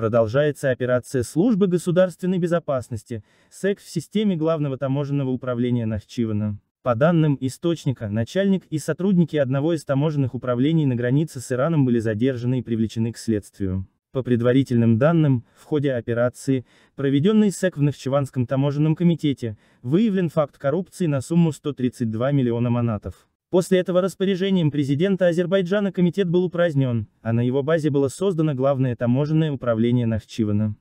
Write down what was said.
Продолжается операция Службы государственной безопасности, СЭК в системе Главного таможенного управления Нахчивана. По данным источника, начальник и сотрудники одного из таможенных управлений на границе с Ираном были задержаны и привлечены к следствию. По предварительным данным, в ходе операции, проведенной СЭК в Нахчеванском таможенном комитете, выявлен факт коррупции на сумму 132 миллиона манатов. После этого распоряжением президента Азербайджана комитет был упразднен, а на его базе было создано главное таможенное управление Нахчивана.